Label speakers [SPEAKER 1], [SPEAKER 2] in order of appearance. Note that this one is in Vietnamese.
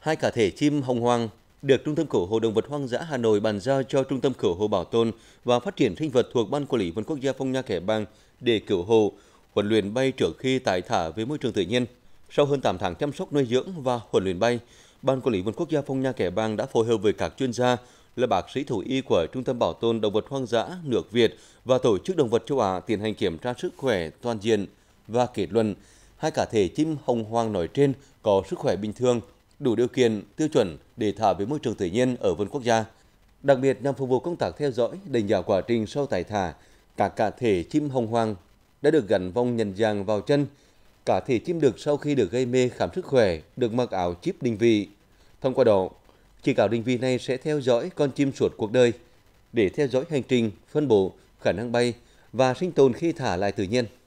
[SPEAKER 1] Hai cá thể chim hồng hoàng được Trung tâm Cổ hồ Động vật Hoang dã Hà Nội bàn giao cho Trung tâm Cổ hồ Bảo tồn và Phát triển sinh vật thuộc Ban Quản lý Vườn Quốc gia Phong Nha Kẻ Bàng để cứu hộ, huấn luyện bay trước khi tái thả về môi trường tự nhiên. Sau hơn 8 tháng chăm sóc nuôi dưỡng và huấn luyện bay, Ban Quản lý Vườn Quốc gia Phong Nha Kẻ Bàng đã phối hợp với các chuyên gia là bác sĩ thú y của Trung tâm Bảo tồn Động vật Hoang dã nước Việt và Tổ chức Động vật châu Á tiến hành kiểm tra sức khỏe toàn diện và kết luận hai cá thể chim hồng hoang nổi trên có sức khỏe bình thường đủ điều kiện, tiêu chuẩn để thả về môi trường tự nhiên ở vườn quốc gia. Đặc biệt nhằm phục vụ công tác theo dõi, đánh giá quá trình sau tái thả, cả cả thể chim hồng hoàng đã được gắn vòng nhận dạng vào chân. Cả thể chim được sau khi được gây mê khám sức khỏe được mặc áo chip định vị. Thông qua đó, chỉ áo định vị này sẽ theo dõi con chim suốt cuộc đời để theo dõi hành trình, phân bổ, khả năng bay và sinh tồn khi thả lại tự nhiên.